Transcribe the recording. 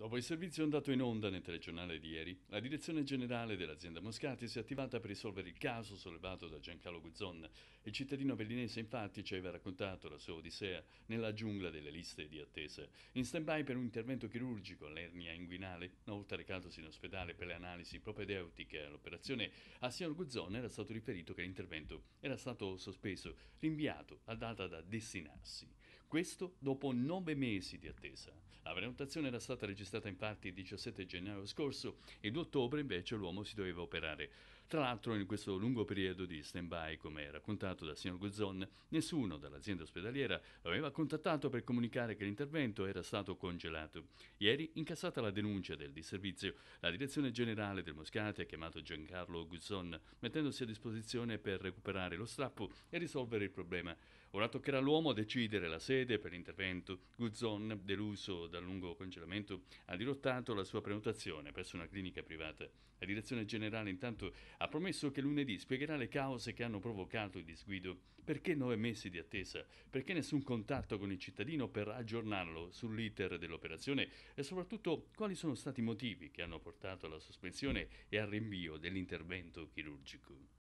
Dopo il servizio andato in onda nel telegiornale di ieri, la direzione generale dell'azienda Moscati si è attivata per risolvere il caso sollevato da Giancarlo Guzzon. Il cittadino bellinese infatti ci aveva raccontato la sua odissea nella giungla delle liste di attesa, in stand-by per un intervento chirurgico all'ernia inguinale. Una volta recatosi in ospedale per le analisi propedeutiche all'operazione, a signor Guzzon era stato riferito che l'intervento era stato sospeso, rinviato a data da destinarsi. Questo dopo nove mesi di attesa. La prenotazione era stata registrata infatti il 17 gennaio scorso e 2 ottobre invece l'uomo si doveva operare. Tra l'altro in questo lungo periodo di stand-by, come raccontato dal signor Guzzon, nessuno dall'azienda ospedaliera lo aveva contattato per comunicare che l'intervento era stato congelato. Ieri, incassata la denuncia del disservizio, la direzione generale del Moscati ha chiamato Giancarlo Guzzon, mettendosi a disposizione per recuperare lo strappo e risolvere il problema. Ora toccherà l'uomo a decidere la sera fede per l'intervento. Guzzon, deluso dal lungo congelamento, ha dirottato la sua prenotazione presso una clinica privata. La direzione generale intanto ha promesso che lunedì spiegherà le cause che hanno provocato il disguido, perché nove mesi di attesa, perché nessun contatto con il cittadino per aggiornarlo sull'iter dell'operazione e soprattutto quali sono stati i motivi che hanno portato alla sospensione e al rinvio dell'intervento chirurgico.